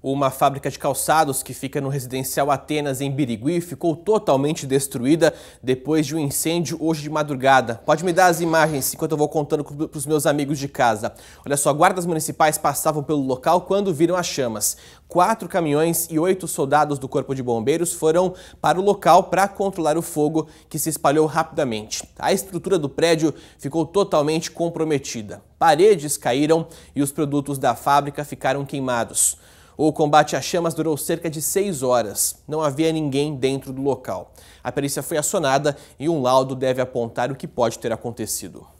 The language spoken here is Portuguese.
Uma fábrica de calçados que fica no residencial Atenas, em Birigui, ficou totalmente destruída depois de um incêndio hoje de madrugada. Pode me dar as imagens enquanto eu vou contando para os meus amigos de casa. Olha só, guardas municipais passavam pelo local quando viram as chamas. Quatro caminhões e oito soldados do Corpo de Bombeiros foram para o local para controlar o fogo que se espalhou rapidamente. A estrutura do prédio ficou totalmente comprometida. Paredes caíram e os produtos da fábrica ficaram queimados. O combate às chamas durou cerca de seis horas. Não havia ninguém dentro do local. A perícia foi acionada e um laudo deve apontar o que pode ter acontecido.